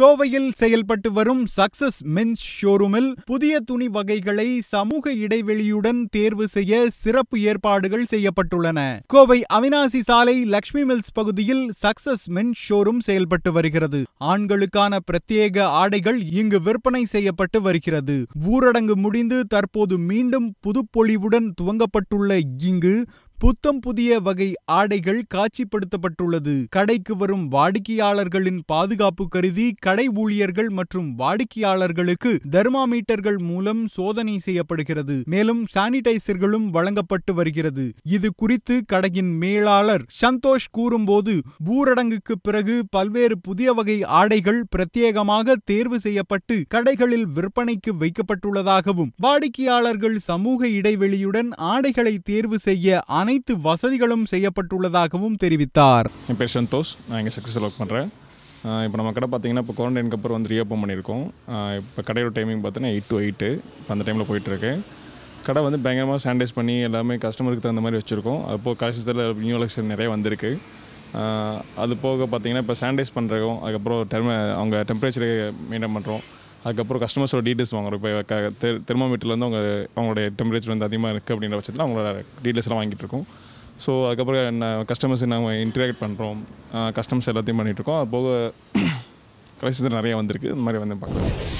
கோவையில் செயல்பட்டு வரும் சக்சஸ் மென்ஸ் ஷோரூமில் புதிய துணி வகைகளை சமூக இடைவெளியுடன் தேர்வு செய்ய சிறப்பு ஏற்பாடுகள் செய்யப்பட்டுள்ளன கோவை அவினாசி சாலை லக்ஷ்மி மில்ஸ் பகுதியில் சக்சஸ் மென்ஸ் ஷோரூம் செயல்பட்டு வருகிறது ஆண்களுக்கான பிரத்யேக ஆடைகள் இங்கு விற்பனை செய்யப்பட்டு வருகிறது ஊரடங்கு முடிந்து தற்போது மீண்டும் புதுப்பொழிவுடன் துவங்கப்பட்டுள்ள இங்கு புத்தம் புதிய வகை ஆடைகள் காட்சிப்படுத்தப்பட்டுள்ளது கடைக்கு வரும் வாடிக்கையாளர்களின் பாதுகாப்பு கருதி கடை ஊழியர்கள் மற்றும் வாடிக்கையாளர்களுக்கு தெர்மாமீட்டர்கள் மூலம் சோதனை செய்யப்படுகிறது மேலும் சானிடைசர்களும் வழங்கப்பட்டு வருகிறது இது குறித்து கடையின் மேலாளர் சந்தோஷ் கூறும்போது ஊரடங்குக்கு பிறகு பல்வேறு புதிய வகை ஆடைகள் பிரத்யேகமாக தேர்வு செய்யப்பட்டு கடைகளில் விற்பனைக்கு வைக்கப்பட்டுள்ளதாகவும் வாடிக்கையாளர்கள் சமூக இடைவெளியுடன் ஆடைகளை தேர்வு செய்ய அனை அனைத்து வசதிகளும் செய்யப்பட்டுள்ளதாகவும் தெரிவித்தார் என் பேர் சந்தோஷ் நான் இங்கே சக்ஸஸ் ஒர்க் பண்ணுறேன் இப்போ நம்ம கடை பார்த்தீங்கன்னா இப்போ குவாரண்டைனுக்கு அப்புறம் வந்து ரீஓப்பன் பண்ணியிருக்கோம் இப்போ கடையோட டைமிங் பார்த்தீங்கன்னா எயிட் டு எயிட்டு இப்போ அந்த டைமில் போயிட்டுருக்கு கடை வந்து பயங்கரமாக சானிடைஸ் பண்ணி எல்லாமே கஸ்டமருக்கு தகுந்த மாதிரி வச்சுருக்கோம் அப்போது கடைசத்தில் நியூ எலெக்ஷன் நிறைய வந்திருக்கு அது போக பார்த்தீங்கன்னா இப்போ சானிடைஸ் பண்ணுறோம் அதுக்கப்புறம் டெர்ம அவங்க டெம்பரேச்சரை மெயின்டைன் பண்ணுறோம் அதுக்கப்புறம் கஸ்டமர்ஸோட டீட்டெயில்ஸ் வாங்குறோம் இப்போ தெர்மோமீட்டர்லேருந்து அவங்க அவங்களுடைய டெம்பரேச்சர் வந்து அதிகமாக இருக்குது அப்படின்ற பட்சத்தில் அவங்களோட டீட்டெயில்ஸ்லாம் வாங்கிட்டு இருக்கோம் ஸோ அதுக்கப்புறம் என்ன கஸ்டமர்ஸ் நாங்கள் இன்ட்ராக்ட் பண்ணுறோம் கஸ்டமர்ஸ் எல்லாத்தையும் பண்ணிகிட்ருக்கோம் அது போக கிரைசிஸ் நிறையா வந்திருக்கு இந்த மாதிரி வந்து பார்க்குறோம்